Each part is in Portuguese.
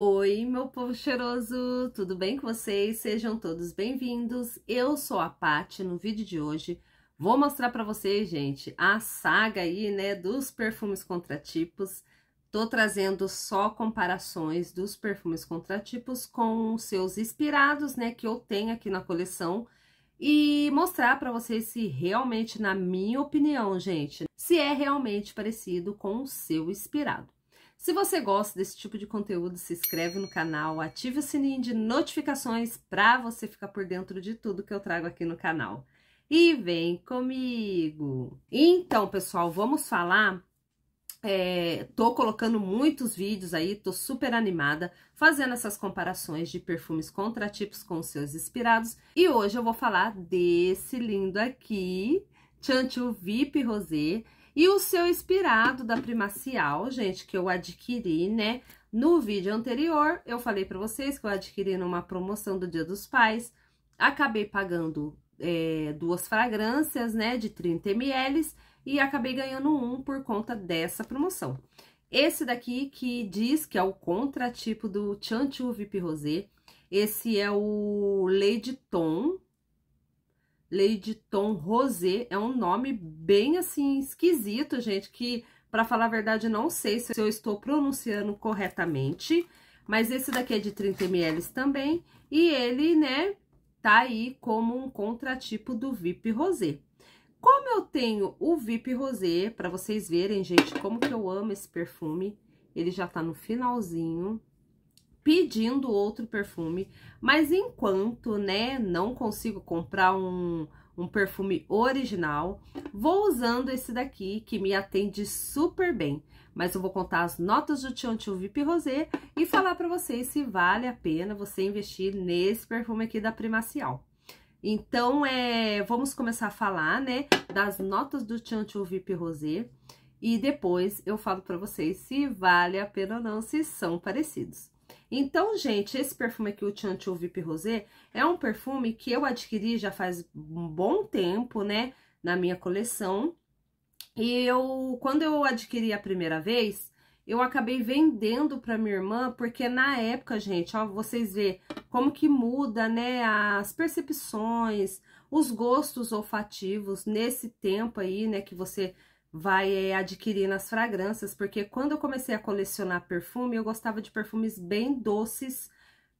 Oi, meu povo cheiroso, tudo bem com vocês? Sejam todos bem-vindos. Eu sou a Paty. No vídeo de hoje vou mostrar para vocês, gente, a saga aí, né, dos perfumes contratipos. Tô trazendo só comparações dos perfumes contratipos com seus inspirados, né, que eu tenho aqui na coleção e mostrar para vocês se realmente, na minha opinião, gente, se é realmente parecido com o seu inspirado. Se você gosta desse tipo de conteúdo, se inscreve no canal, ative o sininho de notificações para você ficar por dentro de tudo que eu trago aqui no canal. E vem comigo! Então, pessoal, vamos falar é, tô colocando muitos vídeos aí, tô super animada fazendo essas comparações de perfumes contratipos com os seus inspirados. E hoje eu vou falar desse lindo aqui, Chantil VIP Rosé. E o seu inspirado da Primacial, gente, que eu adquiri, né? No vídeo anterior, eu falei para vocês que eu adquiri numa promoção do Dia dos Pais. Acabei pagando é, duas fragrâncias, né, de 30 ml e acabei ganhando um por conta dessa promoção. Esse daqui que diz que é o contratipo do Chantilly Vip Rosé, esse é o Lady Tom, Lady Tom Rosé é um nome bem assim esquisito, gente, que para falar a verdade não sei se eu estou pronunciando corretamente, mas esse daqui é de 30 ml também e ele, né, tá aí como um contratipo do VIP Rosé. Como eu tenho o VIP Rosé, para vocês verem, gente, como que eu amo esse perfume, ele já tá no finalzinho pedindo outro perfume, mas enquanto, né, não consigo comprar um, um perfume original, vou usando esse daqui que me atende super bem. Mas eu vou contar as notas do Tiantiu VIP Rosé e falar para vocês se vale a pena você investir nesse perfume aqui da Primacial. Então, é, vamos começar a falar, né, das notas do Tiantiu VIP Rosé e depois eu falo para vocês se vale a pena ou não, se são parecidos. Então, gente, esse perfume aqui, o Chantil Vip Rosé, é um perfume que eu adquiri já faz um bom tempo, né? Na minha coleção. E eu, quando eu adquiri a primeira vez, eu acabei vendendo para minha irmã, porque na época, gente, ó, vocês vê como que muda, né, as percepções, os gostos olfativos nesse tempo aí, né, que você vai é, adquirir nas fragrâncias, porque quando eu comecei a colecionar perfume, eu gostava de perfumes bem doces,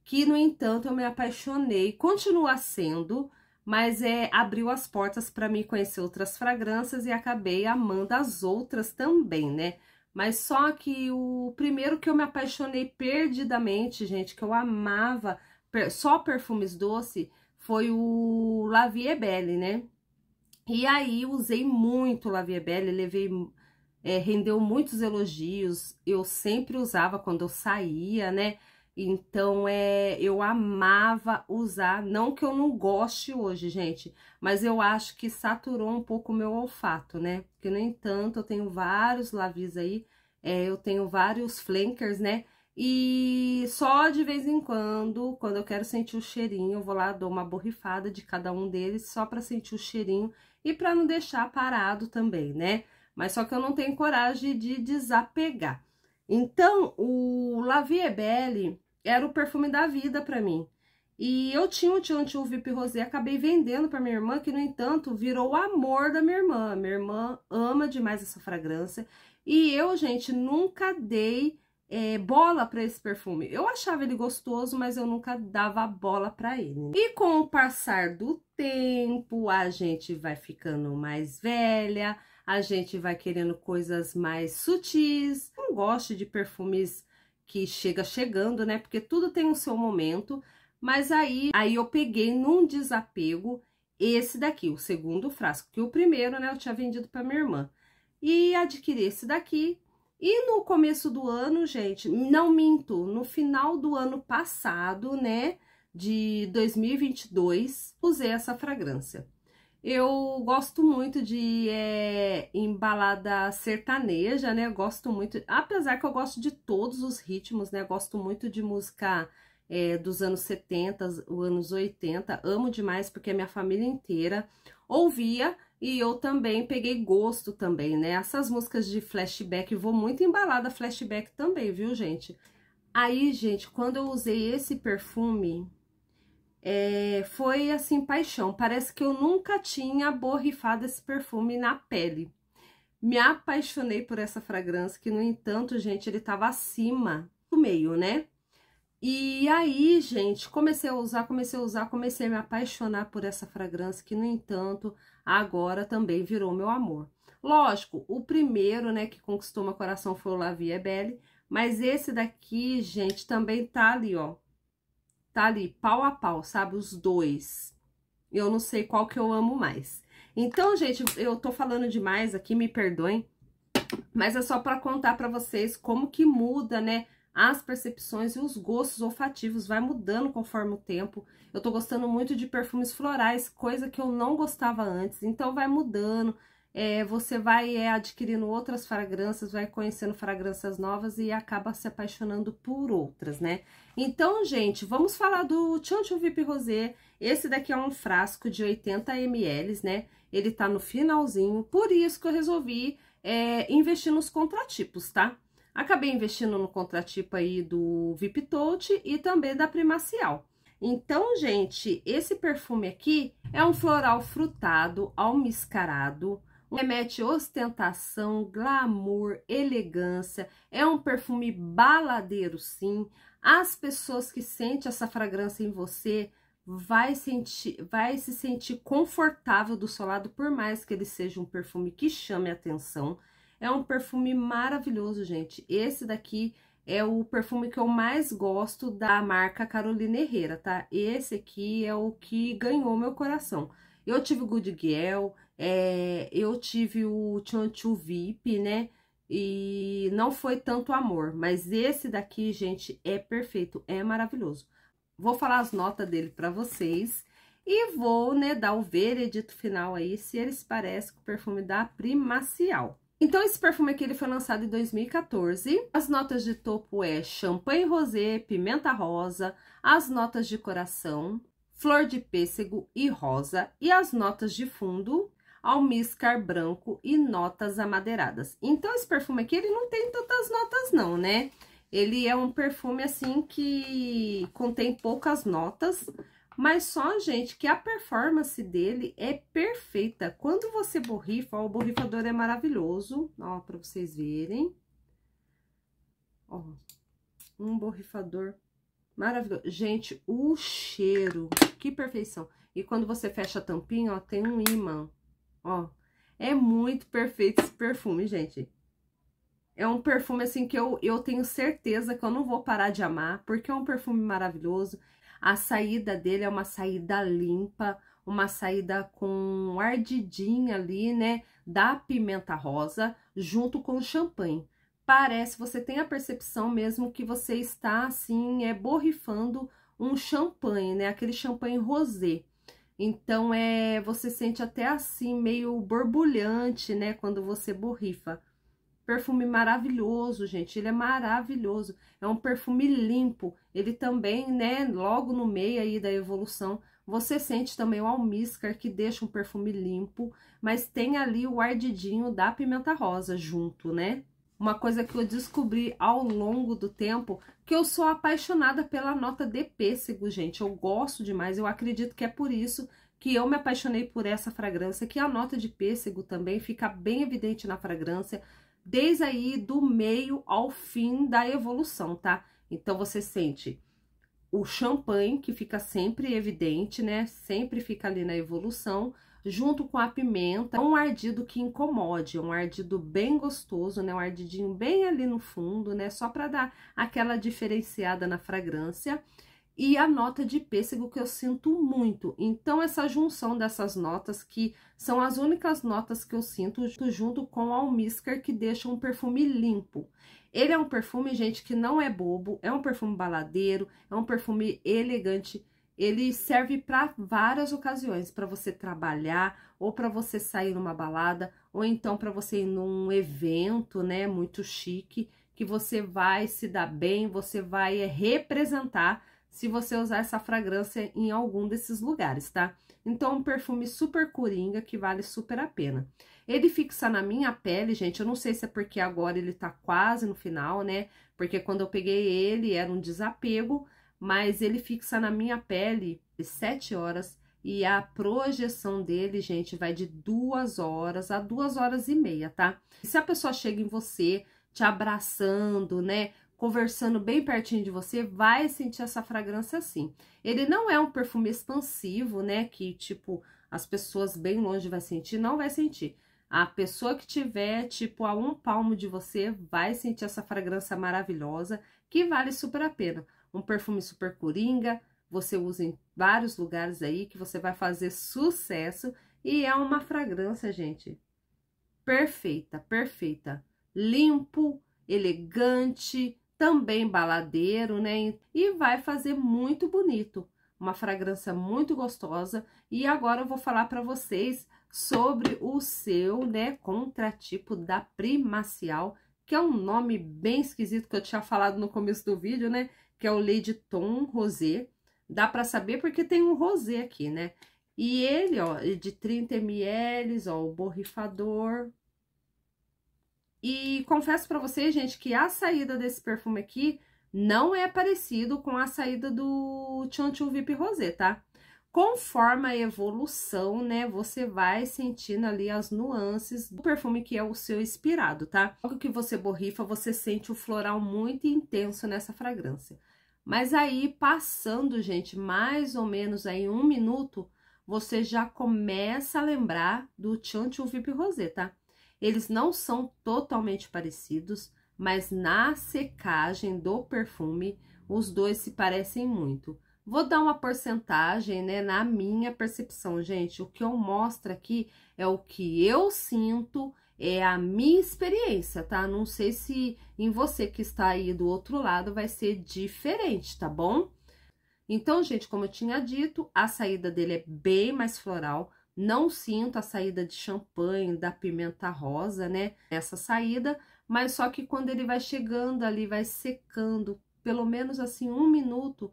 que no entanto eu me apaixonei, continua sendo, mas é, abriu as portas para mim conhecer outras fragrâncias e acabei amando as outras também, né? Mas só que o primeiro que eu me apaixonei perdidamente, gente, que eu amava per só perfumes doce, foi o La Vie Belle, né? E aí usei muito La Vie Belle, levei, é, rendeu muitos elogios. Eu sempre usava quando eu saía, né? Então, é, eu amava usar, não que eu não goste hoje, gente, mas eu acho que saturou um pouco o meu olfato, né? Porque, no entanto, eu tenho vários lavis aí, é, eu tenho vários flankers, né? E só de vez em quando, quando eu quero sentir o cheirinho, eu vou lá, dou uma borrifada de cada um deles, só para sentir o cheirinho e para não deixar parado também, né? Mas só que eu não tenho coragem de desapegar. Então, o La Vie Belle era o perfume da vida para mim. E eu tinha um Tianti Vip Rosé, acabei vendendo para minha irmã, que no entanto virou o amor da minha irmã. Minha irmã ama demais essa fragrância. E eu, gente, nunca dei é, bola para esse perfume. Eu achava ele gostoso, mas eu nunca dava bola para ele. E com o passar do tempo, a gente vai ficando mais velha, a gente vai querendo coisas mais sutis. Não gosto de perfumes que chega chegando, né? Porque tudo tem o seu momento. Mas aí, aí eu peguei num desapego esse daqui, o segundo frasco, que o primeiro, né, eu tinha vendido para minha irmã. E adquiri esse daqui, e no começo do ano, gente, não minto, no final do ano passado, né, de 2022, usei essa fragrância. Eu gosto muito de é, embalada sertaneja, né? Gosto muito, apesar que eu gosto de todos os ritmos, né? Gosto muito de música é, dos anos 70, os anos 80. Amo demais porque a é minha família inteira ouvia e eu também peguei gosto também, né? Essas músicas de flashback, vou muito embalada flashback também, viu, gente? Aí, gente, quando eu usei esse perfume, é, foi assim, paixão. Parece que eu nunca tinha borrifado esse perfume na pele. Me apaixonei por essa fragrância, que no entanto, gente, ele tava acima do meio, né? E aí, gente, comecei a usar, comecei a usar, comecei a me apaixonar por essa fragrância, que, no entanto, agora também virou meu amor. Lógico, o primeiro, né, que conquistou meu coração foi o Lavie Belle, mas esse daqui, gente, também tá ali, ó. Tá ali, pau a pau, sabe? Os dois. Eu não sei qual que eu amo mais. Então, gente, eu tô falando demais aqui, me perdoem. Mas é só pra contar pra vocês como que muda, né? as percepções e os gostos olfativos vai mudando conforme o tempo. Eu tô gostando muito de perfumes florais, coisa que eu não gostava antes, então vai mudando. É, você vai é, adquirindo outras fragrâncias, vai conhecendo fragrâncias novas e acaba se apaixonando por outras, né? Então, gente, vamos falar do Chantion Vip Rosé. Esse daqui é um frasco de 80 ml, né? Ele tá no finalzinho, por isso que eu resolvi é, investir nos contratipos, tá? Acabei investindo no contratipo aí do VIP Touch e também da Primacial. Então, gente, esse perfume aqui é um floral frutado, almiscarado, remete ostentação, glamour, elegância. É um perfume baladeiro, sim. As pessoas que sentem essa fragrância em você vai, sentir, vai se sentir confortável do seu lado, por mais que ele seja um perfume que chame atenção é um perfume maravilhoso, gente. Esse daqui é o perfume que eu mais gosto da marca Carolina Herrera, tá? Esse aqui é o que ganhou meu coração. Eu tive o Good Girl, é, eu tive o Chanchu VIP, né? E não foi tanto amor, mas esse daqui, gente, é perfeito, é maravilhoso. Vou falar as notas dele para vocês e vou, né, dar o veredito final aí, se eles parecem com o perfume da Primacial. Então, esse perfume aqui ele foi lançado em 2014. As notas de topo é champanhe rosé, pimenta rosa, as notas de coração, flor de pêssego e rosa, e as notas de fundo, almíscar branco e notas amadeiradas. Então, esse perfume aqui, ele não tem tantas notas não, né? Ele é um perfume, assim, que contém poucas notas, mas só, gente, que a performance dele é perfeita. Quando você borrifa, ó, o borrifador é maravilhoso, ó, pra vocês verem. Ó, um borrifador maravilhoso. Gente, o cheiro, que perfeição. E quando você fecha a tampinha, ó, tem um imã, ó. É muito perfeito esse perfume, gente. É um perfume, assim, que eu, eu tenho certeza que eu não vou parar de amar, porque é um perfume maravilhoso. A saída dele é uma saída limpa, uma saída com ardidinha ali, né, da pimenta rosa, junto com champanhe. Parece, você tem a percepção mesmo que você está, assim, é, borrifando um champanhe, né, aquele champanhe rosé. Então, é, você sente até assim, meio borbulhante, né, quando você borrifa. Perfume maravilhoso, gente. Ele é maravilhoso. É um perfume limpo. Ele também, né, logo no meio aí da evolução, você sente também o almíscar, que deixa um perfume limpo, mas tem ali o ardidinho da pimenta rosa junto, né? Uma coisa que eu descobri ao longo do tempo, que eu sou apaixonada pela nota de pêssego, gente. Eu gosto demais, eu acredito que é por isso que eu me apaixonei por essa fragrância, que a nota de pêssego também fica bem evidente na fragrância, desde aí do meio ao fim da evolução, tá? Então, você sente o champanhe, que fica sempre evidente, né? Sempre fica ali na evolução, junto com a pimenta, é um ardido que incomode, é um ardido bem gostoso, né? Um ardidinho bem ali no fundo, né? Só para dar aquela diferenciada na fragrância e a nota de pêssego que eu sinto muito. Então, essa junção dessas notas, que são as únicas notas que eu sinto junto com o almíscar, que deixa um perfume limpo. Ele é um perfume, gente, que não é bobo, é um perfume baladeiro, é um perfume elegante. Ele serve para várias ocasiões, para você trabalhar, ou para você sair numa balada, ou então para você ir num evento, né, muito chique, que você vai se dar bem, você vai representar se você usar essa fragrância em algum desses lugares, tá? Então, um perfume super coringa que vale super a pena. Ele fixa na minha pele, gente, eu não sei se é porque agora ele tá quase no final, né? Porque quando eu peguei ele era um desapego, mas ele fixa na minha pele 7 horas e a projeção dele, gente, vai de duas horas a duas horas e meia, tá? E se a pessoa chega em você te abraçando, né? conversando bem pertinho de você, vai sentir essa fragrância assim. Ele não é um perfume expansivo, né, que tipo as pessoas bem longe vai sentir, não vai sentir. A pessoa que tiver tipo a um palmo de você vai sentir essa fragrância maravilhosa que vale super a pena. Um perfume super coringa, você usa em vários lugares aí que você vai fazer sucesso e é uma fragrância, gente, perfeita, perfeita, limpo, elegante, também baladeiro, né? E vai fazer muito bonito, uma fragrância muito gostosa. E agora eu vou falar para vocês sobre o seu, né, contratipo da Primacial, que é um nome bem esquisito que eu tinha falado no começo do vídeo, né? Que é o Lady Tom Rosé. Dá para saber porque tem um rosé aqui, né? E ele, ó, é de 30 ml, ó, o borrifador, e confesso para vocês, gente, que a saída desse perfume aqui não é parecido com a saída do Chantil Vip Rosé, tá? Conforme a evolução, né, você vai sentindo ali as nuances do perfume que é o seu inspirado, tá? Logo que você borrifa, você sente o floral muito intenso nessa fragrância. Mas aí, passando, gente, mais ou menos aí um minuto, você já começa a lembrar do Chantil Vip Rosé, tá? Eles não são totalmente parecidos, mas na secagem do perfume, os dois se parecem muito. Vou dar uma porcentagem, né, na minha percepção, gente. O que eu mostro aqui é o que eu sinto, é a minha experiência, tá? Não sei se em você que está aí do outro lado vai ser diferente, tá bom? Então, gente, como eu tinha dito, a saída dele é bem mais floral, não sinto a saída de champanhe, da pimenta rosa, né? Essa saída, mas só que quando ele vai chegando ali, vai secando, pelo menos assim um minuto,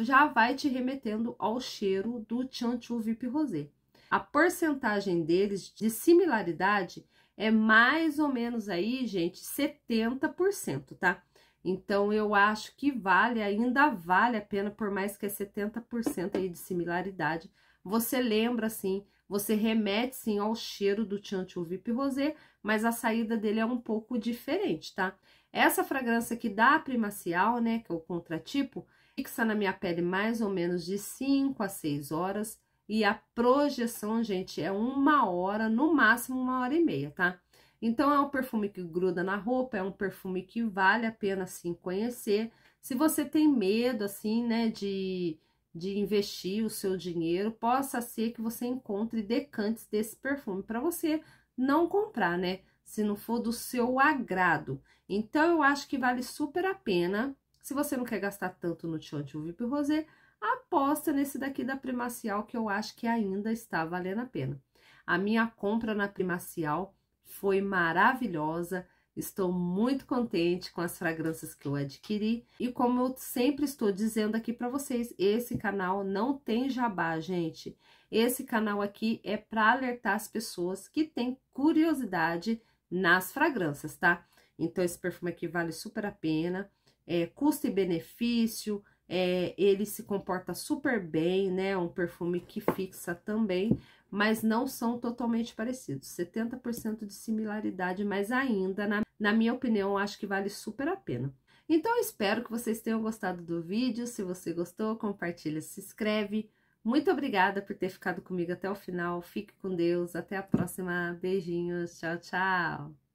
já vai te remetendo ao cheiro do Chanchu Vip Rosé. A porcentagem deles de similaridade é mais ou menos aí, gente, 70%, tá? Então, eu acho que vale, ainda vale a pena, por mais que é 70% aí de similaridade, você lembra, assim, você remete sim ao cheiro do Chantilly Vip Rosé, mas a saída dele é um pouco diferente, tá? Essa fragrância que dá a primacial, né, que é o contratipo, fixa na minha pele mais ou menos de 5 a 6 horas e a projeção, gente, é uma hora, no máximo uma hora e meia, tá? Então, é um perfume que gruda na roupa, é um perfume que vale a pena, sim conhecer. Se você tem medo, assim, né, de de investir o seu dinheiro, possa ser que você encontre decantes desse perfume para você não comprar, né? Se não for do seu agrado. Então, eu acho que vale super a pena. Se você não quer gastar tanto no Chantilly Vip Rosé, aposta nesse daqui da Primacial, que eu acho que ainda está valendo a pena. A minha compra na Primacial foi maravilhosa. Estou muito contente com as fragrâncias que eu adquiri. E como eu sempre estou dizendo aqui para vocês, esse canal não tem jabá, gente. Esse canal aqui é para alertar as pessoas que têm curiosidade nas fragrâncias, tá? Então, esse perfume aqui vale super a pena. É, custo e benefício, é, ele se comporta super bem, né? É um perfume que fixa também, mas não são totalmente parecidos. 70% de similaridade, mas ainda na na minha opinião, acho que vale super a pena. Então, espero que vocês tenham gostado do vídeo. Se você gostou, compartilha, se inscreve. Muito obrigada por ter ficado comigo até o final. Fique com Deus. Até a próxima. Beijinhos. Tchau, tchau.